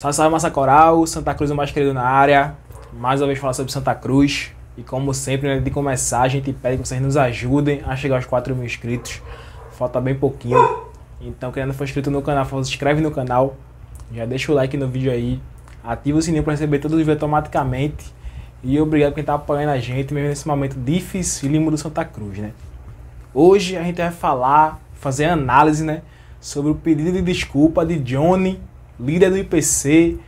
Salve, salve Massa Coral, Santa Cruz é o mais querido na área. Mais uma vez falar sobre Santa Cruz. E como sempre, antes né, de começar, a gente pede que vocês nos ajudem a chegar aos 4 mil inscritos. Falta bem pouquinho. Então, quem ainda não for inscrito no canal, se inscreve no canal. Já deixa o like no vídeo aí. Ativa o sininho para receber todos os vídeos automaticamente. E obrigado quem tá apoiando a gente, mesmo nesse momento dificílimo do Santa Cruz, né? Hoje a gente vai falar, fazer análise, né? Sobre o pedido de desculpa de Johnny líder do IPC,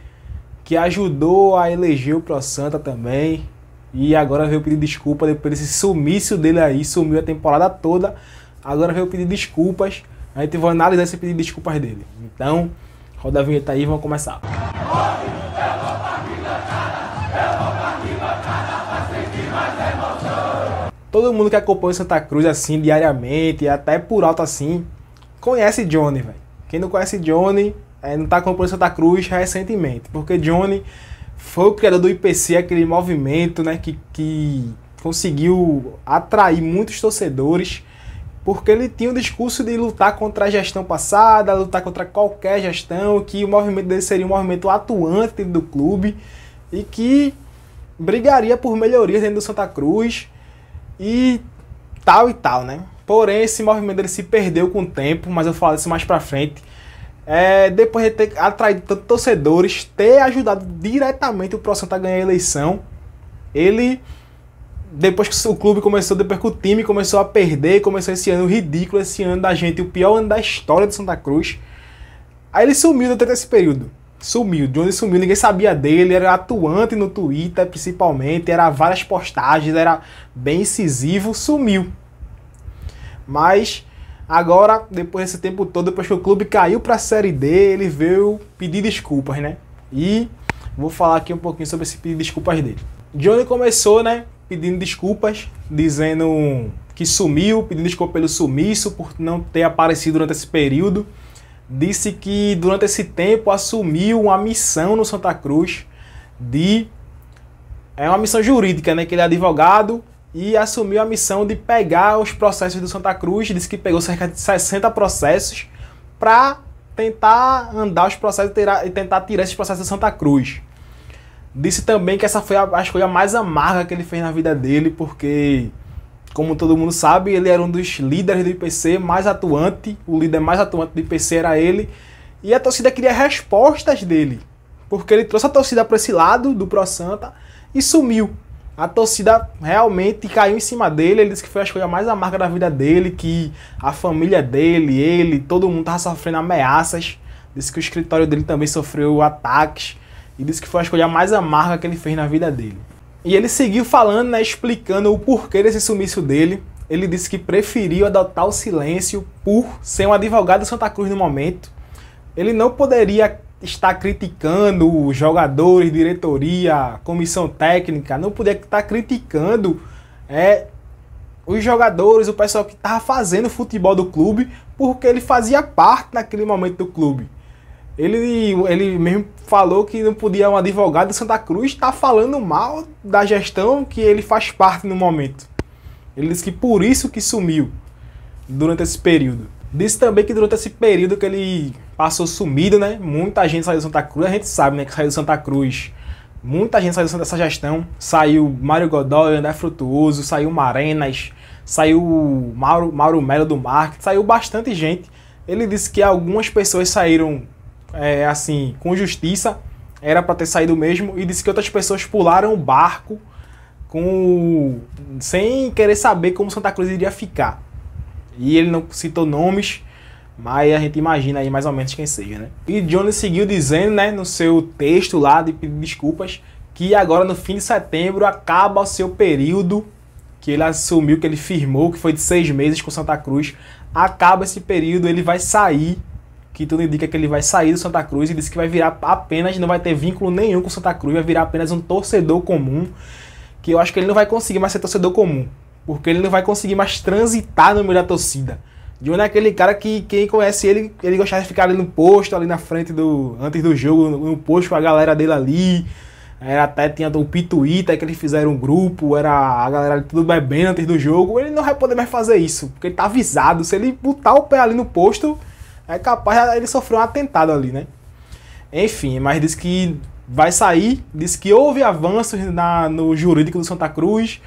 que ajudou a eleger o Pro Santa também. E agora veio pedir desculpa depois desse sumício dele aí, sumiu a temporada toda. Agora veio pedir desculpas. A gente vai analisar esse pedido de desculpas dele. Então, roda a vinheta aí e vamos começar. Todo mundo que acompanha o Santa Cruz assim diariamente, até por alto assim, conhece Johnny, velho. Quem não conhece Johnny, é, não está com o Polícia da Cruz recentemente, porque Johnny foi o criador do IPC, aquele movimento né, que, que conseguiu atrair muitos torcedores, porque ele tinha o um discurso de lutar contra a gestão passada, lutar contra qualquer gestão, que o movimento dele seria um movimento atuante do clube e que brigaria por melhorias dentro do Santa Cruz e tal e tal, né? Porém, esse movimento dele se perdeu com o tempo, mas eu falo isso mais pra frente é, depois de ter atraído tantos torcedores, ter ajudado diretamente o Pro Santa a ganhar a eleição, ele, depois que o clube começou, depois que o time começou a perder, começou esse ano ridículo, esse ano da gente, o pior ano da história de Santa Cruz, aí ele sumiu durante esse período. Sumiu, de onde sumiu, ninguém sabia dele, era atuante no Twitter principalmente, era várias postagens, era bem incisivo, sumiu. Mas Agora, depois desse tempo todo, depois que o clube caiu para a Série D, ele veio pedir desculpas, né? E vou falar aqui um pouquinho sobre esse pedido de desculpas dele. Johnny começou, né, pedindo desculpas, dizendo que sumiu, pedindo desculpa pelo sumiço, por não ter aparecido durante esse período. Disse que durante esse tempo assumiu uma missão no Santa Cruz de é uma missão jurídica, né, que ele é advogado e assumiu a missão de pegar os processos do Santa Cruz, disse que pegou cerca de 60 processos para tentar andar os processos e, tentar tirar esses processos do Santa Cruz. Disse também que essa foi a, a escolha mais amarga que ele fez na vida dele, porque, como todo mundo sabe, ele era um dos líderes do IPC mais atuante, o líder mais atuante do IPC era ele, e a torcida queria respostas dele, porque ele trouxe a torcida para esse lado do Pro Santa e sumiu. A torcida realmente caiu em cima dele. Ele disse que foi a escolha mais amarga da vida dele, que a família dele, ele, todo mundo estava sofrendo ameaças. Disse que o escritório dele também sofreu ataques. E disse que foi a escolha mais amarga que ele fez na vida dele. E ele seguiu falando, né, explicando o porquê desse sumiço dele. Ele disse que preferiu adotar o silêncio por ser um advogado de Santa Cruz no momento. Ele não poderia estar criticando jogadores, diretoria, comissão técnica, não podia estar tá criticando é, os jogadores, o pessoal que estava fazendo futebol do clube, porque ele fazia parte naquele momento do clube. Ele, ele mesmo falou que não podia um advogado de Santa Cruz estar tá falando mal da gestão que ele faz parte no momento. Ele disse que por isso que sumiu durante esse período. Disse também que durante esse período que ele passou sumido, né? Muita gente saiu do Santa Cruz, a gente sabe, né, que saiu do Santa Cruz. Muita gente saiu dessa gestão. Saiu Mário Godoy, André Frutuoso, saiu Marenas, saiu Mauro, Mauro Melo do Market, saiu bastante gente. Ele disse que algumas pessoas saíram, é, assim, com justiça, era para ter saído mesmo, e disse que outras pessoas pularam o barco com sem querer saber como Santa Cruz iria ficar. E ele não citou nomes, mas a gente imagina aí mais ou menos quem seja, né? E Johnny seguiu dizendo, né, no seu texto lá de pedir desculpas, que agora no fim de setembro acaba o seu período que ele assumiu, que ele firmou, que foi de seis meses com Santa Cruz. Acaba esse período, ele vai sair, que tudo indica que ele vai sair do Santa Cruz e disse que vai virar apenas, não vai ter vínculo nenhum com Santa Cruz, vai virar apenas um torcedor comum, que eu acho que ele não vai conseguir mais ser torcedor comum, porque ele não vai conseguir mais transitar no meio da torcida onde é aquele cara que quem conhece ele, ele gostava de ficar ali no posto, ali na frente do. antes do jogo, no, no posto com a galera dele ali. Era até tinha do Pituita que eles fizeram um grupo, era a galera tudo bebendo antes do jogo. Ele não vai poder mais fazer isso, porque ele tá avisado. Se ele botar o pé ali no posto, é capaz ele sofrer um atentado ali, né? Enfim, mas disse que vai sair, disse que houve avanços na, no jurídico do Santa Cruz,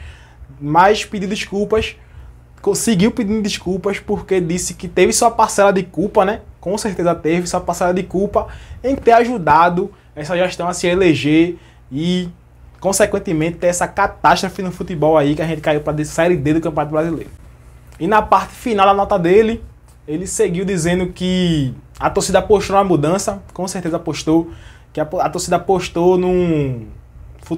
mas pediu desculpas conseguiu pedindo desculpas porque disse que teve sua parcela de culpa, né? Com certeza teve sua parcela de culpa em ter ajudado essa gestão a se eleger e, consequentemente, ter essa catástrofe no futebol aí que a gente caiu para a Série D do Campeonato Brasileiro. E na parte final da nota dele, ele seguiu dizendo que a torcida apostou na mudança, com certeza apostou, que a, a torcida apostou num,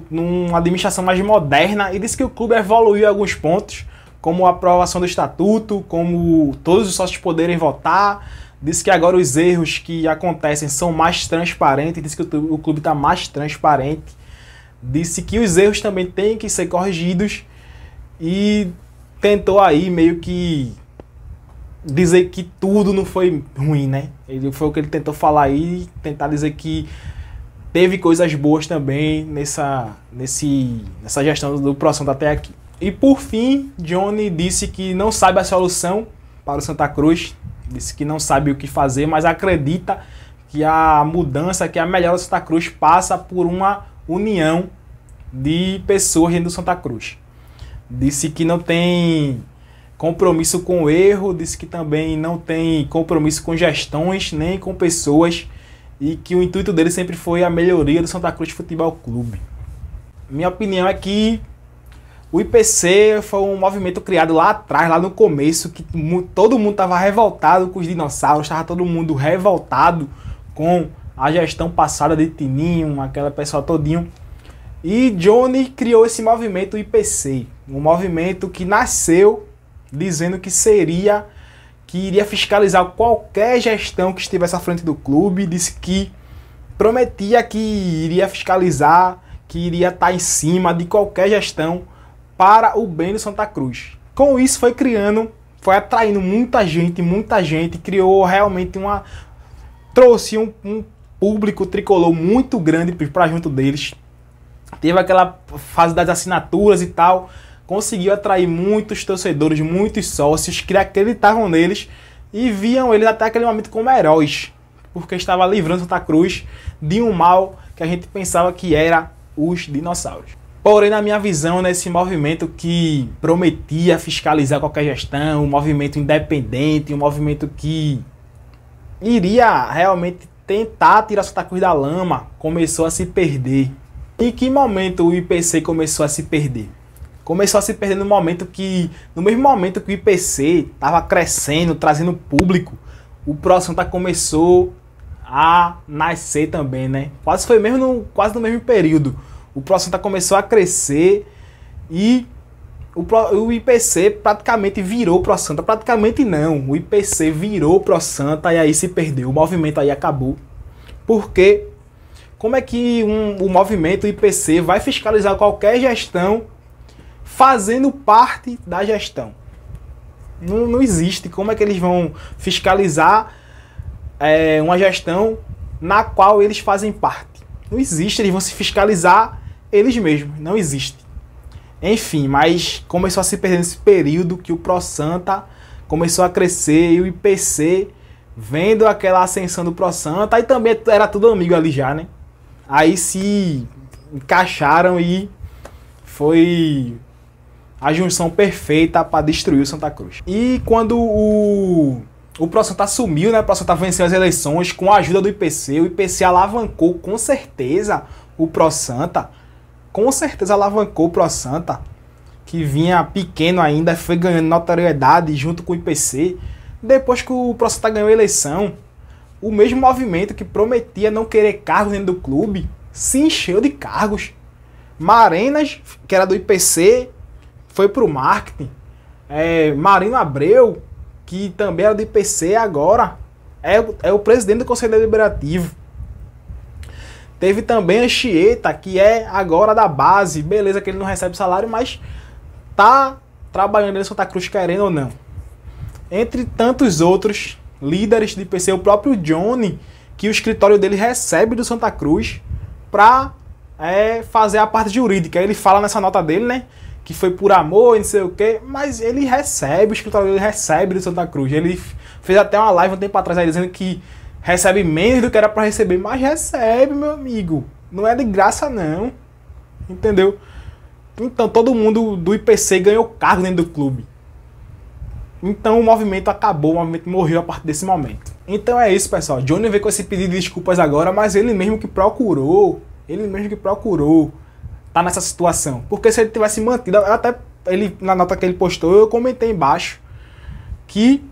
numa administração mais moderna e disse que o clube evoluiu em alguns pontos como a aprovação do estatuto, como todos os sócios poderem votar. disse que agora os erros que acontecem são mais transparentes, disse que o clube está mais transparente. Disse que os erros também têm que ser corrigidos e tentou aí meio que dizer que tudo não foi ruim, né? Ele foi o que ele tentou falar aí, tentar dizer que teve coisas boas também nessa, nesse, nessa gestão do próximo tá até aqui. E por fim, Johnny disse que não sabe a solução para o Santa Cruz, disse que não sabe o que fazer, mas acredita que a mudança, que a melhora do Santa Cruz passa por uma união de pessoas dentro do Santa Cruz. Disse que não tem compromisso com o erro, disse que também não tem compromisso com gestões nem com pessoas e que o intuito dele sempre foi a melhoria do Santa Cruz Futebol Clube. Minha opinião é que o IPC foi um movimento criado lá atrás, lá no começo, que todo mundo estava revoltado com os dinossauros, estava todo mundo revoltado com a gestão passada de Tininho, aquela pessoa todinho. E Johnny criou esse movimento IPC, um movimento que nasceu dizendo que seria que iria fiscalizar qualquer gestão que estivesse à frente do clube, disse que prometia que iria fiscalizar, que iria estar tá em cima de qualquer gestão para o bem do Santa Cruz. Com isso foi criando, foi atraindo muita gente, muita gente, criou realmente uma. trouxe um, um público tricolor muito grande para junto deles. Teve aquela fase das assinaturas e tal, conseguiu atrair muitos torcedores, muitos sócios que acreditavam neles e viam eles até aquele momento como heróis, porque estava livrando Santa Cruz de um mal que a gente pensava que era os dinossauros. Porém, na minha visão, nesse né, movimento que prometia fiscalizar qualquer gestão, um movimento independente, um movimento que iria realmente tentar tirar Santa da lama, começou a se perder. Em que momento o IPC começou a se perder? Começou a se perder no momento que, no mesmo momento que o IPC estava crescendo, trazendo público, o ProSanta tá, começou a nascer também, né? Quase foi mesmo no, quase no mesmo período. O Santa começou a crescer e o, Pro, o IPC praticamente virou Santa. Praticamente não. O IPC virou Santa e aí se perdeu. O movimento aí acabou. Porque como é que um, o movimento IPC vai fiscalizar qualquer gestão fazendo parte da gestão? Não, não existe. Como é que eles vão fiscalizar é, uma gestão na qual eles fazem parte? Não existe. Eles vão se fiscalizar eles mesmos, não existe. Enfim, mas começou a se perder nesse período que o ProSanta começou a crescer e o IPC, vendo aquela ascensão do ProSanta, e também era tudo amigo ali já, né? Aí se encaixaram e foi a junção perfeita para destruir o Santa Cruz. E quando o o ProSanta sumiu né? O ProSanta venceu as eleições com a ajuda do IPC. O IPC alavancou com certeza o ProSanta com certeza alavancou o ProSanta, que vinha pequeno ainda, foi ganhando notoriedade junto com o IPC. Depois que o ProSanta ganhou a eleição, o mesmo movimento que prometia não querer cargos dentro do clube se encheu de cargos. Marenas, que era do IPC, foi para o marketing. É, Marino Abreu, que também era do IPC agora, é, é o presidente do Conselho Deliberativo. Teve também Anchieta, que é agora da base. Beleza que ele não recebe salário, mas tá trabalhando em Santa Cruz querendo ou não. Entre tantos outros líderes de PC, o próprio Johnny, que o escritório dele recebe do Santa Cruz para é, fazer a parte jurídica. Ele fala nessa nota dele, né? Que foi por amor, não sei o quê, mas ele recebe, o escritório dele recebe do Santa Cruz. Ele fez até uma live um tempo atrás aí dizendo que recebe menos do que era para receber, mas recebe, meu amigo. Não é de graça, não. Entendeu? Então todo mundo do IPC ganhou cargo dentro do clube. Então o movimento acabou, o movimento morreu a partir desse momento. Então é isso, pessoal. Johnny veio com esse pedido de desculpas agora, mas ele mesmo que procurou, ele mesmo que procurou, tá nessa situação. Porque se ele tivesse mantido, até ele na nota que ele postou, eu comentei embaixo que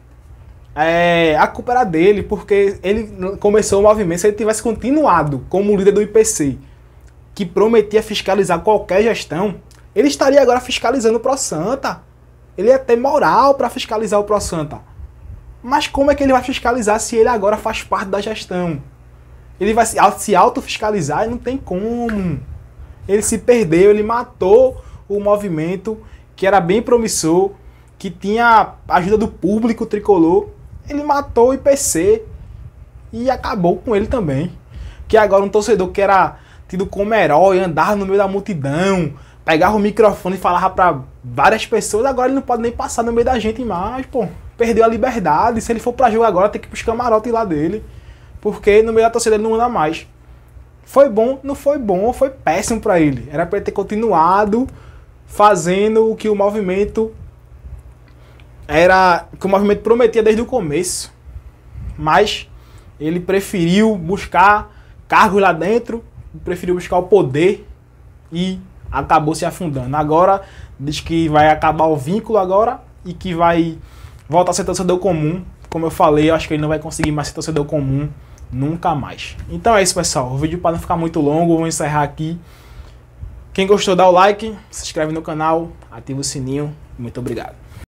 é, a culpa era dele, porque ele começou o movimento. Se ele tivesse continuado como líder do IPC, que prometia fiscalizar qualquer gestão, ele estaria agora fiscalizando o ProSanta. Ele ia ter moral para fiscalizar o ProSanta. Mas como é que ele vai fiscalizar se ele agora faz parte da gestão? Ele vai se autofiscalizar? e Não tem como. Ele se perdeu, ele matou o movimento que era bem promissor, que tinha ajuda do público tricolor ele matou o IPC e acabou com ele também. Que agora um torcedor que era tido como herói, andava no meio da multidão, pegava o microfone e falava para várias pessoas, agora ele não pode nem passar no meio da gente mais, pô. Perdeu a liberdade. Se ele for para jogo agora, tem que ir pros camarotes lá dele. Porque no meio da torcida ele não anda mais. Foi bom, não foi bom, foi péssimo para ele. Era para ele ter continuado fazendo o que o movimento era que o movimento prometia desde o começo, mas ele preferiu buscar cargos lá dentro, preferiu buscar o poder e acabou se afundando. Agora diz que vai acabar o vínculo agora e que vai voltar a ser torcedor comum. Como eu falei, eu acho que ele não vai conseguir mais ser torcedor comum nunca mais. Então é isso, pessoal. O vídeo para não ficar muito longo, vou encerrar aqui. Quem gostou, dá o like, se inscreve no canal, ativa o sininho. Muito obrigado.